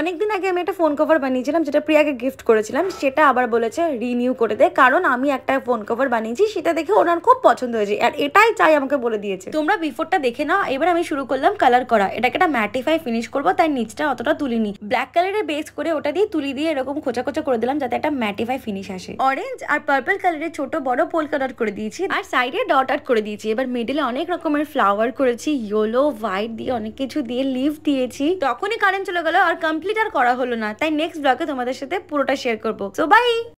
অনেকদিন আগে আমি একটা ফোন কভার বানিয়েছিলাম যেটা প্রিয়াকে গিফট করেছিলাম সেটা আবার বলেছে রিনিউ করে দেয় কারণ আমি একটা ফোন কভার বানিয়েছি সেটা দেখে ওনার খুব পছন্দ হয়েছে আর এটাই চাই আমাকে বলে দিয়েছে তোমরা বিফোরটা দেখে নাও এবার আমি শুরু করলাম কালার করা এটাকে একটা ম্যাটিফাই ফিনিশ করবো তাই নিচটা অতটা তুলিনি ব্ল্যাক কালারের বেস করে ওটা দিয়ে তুলি দিয়ে এরকম খোঁচা খোঁচা করে দিলাম যাতে একটা ম্যাটিফাই ফিনিশ আসে অরেঞ্জ আর পার্পল কালারের ছোট বড় পোল কালার করে দিয়েছি আর সাইডে ডট আট করে দিয়েছি এবার মিডিলে অনেক রকমের ফ্লাওয়ার করেছি ইয়েলো হোয়াইট দিয়ে অনেক কিছু দিয়ে লিভ দিয়েছি তখনই কারেন্ট চলে গেল আর কাম কমপ্লিট আর করা হলো না তাই নেক্সট ব্লগে তোমাদের সাথে পুরোটা শেয়ার করবো তো বাই